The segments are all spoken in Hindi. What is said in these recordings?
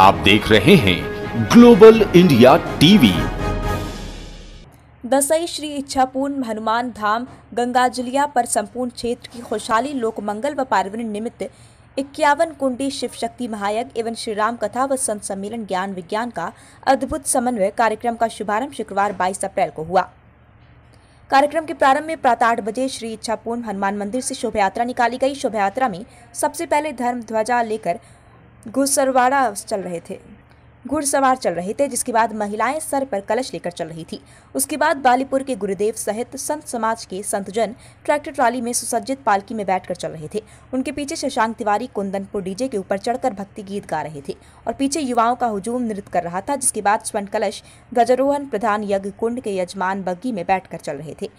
आप देख रहे हैं ग्लोबल इंडिया टीवी दसई श्री इच्छापूर्ण हनुमान धाम गंगाजलिया पर संपूर्ण क्षेत्र की खुशहाली लोक मंगल व पार्वण निमित्त इक्यावन कुंडी शिव शक्ति महायज्ञ एवं श्री राम कथा व संत सम्मेलन ज्ञान विज्ञान का अद्भुत समन्वय कार्यक्रम का शुभारंभ शुक्रवार 22 अप्रैल को हुआ कार्यक्रम के प्रारंभ में प्रातः आठ बजे श्री इच्छापूर्ण हनुमान मंदिर से शोभा यात्रा निकाली गई शोभा यात्रा में सबसे पहले धर्म ध्वजा लेकर घुड़सरवाड़ा चल रहे थे घुड़सवार चल रहे थे जिसके बाद महिलाएं सर पर कलश लेकर चल रही थी उसके बाद बालीपुर के गुरुदेव सहित संत समाज के संतजन ट्रैक्टर ट्राली में सुसज्जित पालकी में बैठकर चल रहे थे उनके पीछे शशांक तिवारी कुंदनपुर डीजे के ऊपर चढ़कर भक्ति गीत गा रहे थे और पीछे युवाओं का हुजूम नृत्य कर रहा था जिसके बाद स्वर्ण कलश गजरोहन प्रधान यज्ञ कुंड के यजमान बग्गी में बैठ चल रहे थे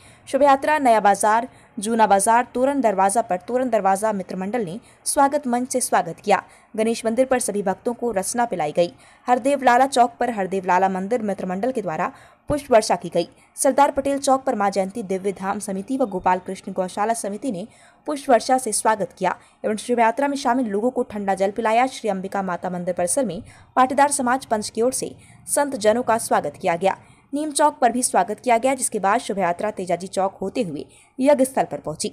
यात्रा नया बाजार जूना बाजार तोरण दरवाजा पर तोरण दरवाजा मित्र मंडल ने स्वागत मंच से स्वागत किया गणेश मंदिर पर सभी भक्तों को रचना पिलाई गई हरदेव लाला चौक पर हरदेव लाला मंदिर मंडल के द्वारा पुष्प वर्षा की गई सरदार पटेल चौक पर मां जयंती दिव्य धाम समिति व गोपाल कृष्ण गौशाला समिति ने पुष्प वर्षा से स्वागत किया एवं शिव यात्रा में शामिल लोगों को ठंडा जल पिलाया श्री अंबिका माता मंदिर परिसर में पाटीदार समाज पंच की ओर से संत जनों का स्वागत किया गया नीम चौक पर भी स्वागत किया गया जिसके बाद शोभ यात्रा तेजाजी चौक होते हुए यज्ञ स्थल पर पहुंची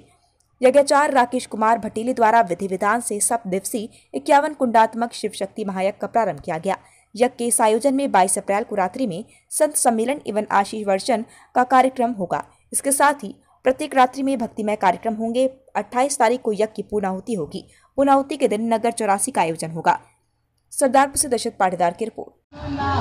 यज्ञाचार्य राकेश कुमार भटेली द्वारा विधि विधान से सप दिवसीय इक्यावन कुंडात्मक शिव शक्ति महायज्ञ का प्रारंभ किया गया यज्ञ के इस आयोजन में 22 अप्रैल को रात्रि में संत सम्मेलन एवं आशीष वर्षन का कार्यक्रम होगा इसके साथ ही प्रत्येक रात्रि में भक्तिमय कार्यक्रम होंगे 28 तारीख को यज्ञ की पूर्णाहुति होगी पूर्णाहुति के दिन नगर चौरासी का आयोजन होगा सरदारपुर से दशरथ पाटीदार की रिपोर्ट